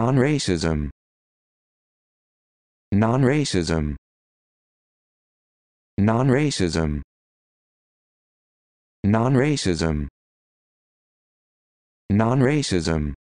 Non-racism. Non-racism. Non-racism. Non-racism. Non-racism.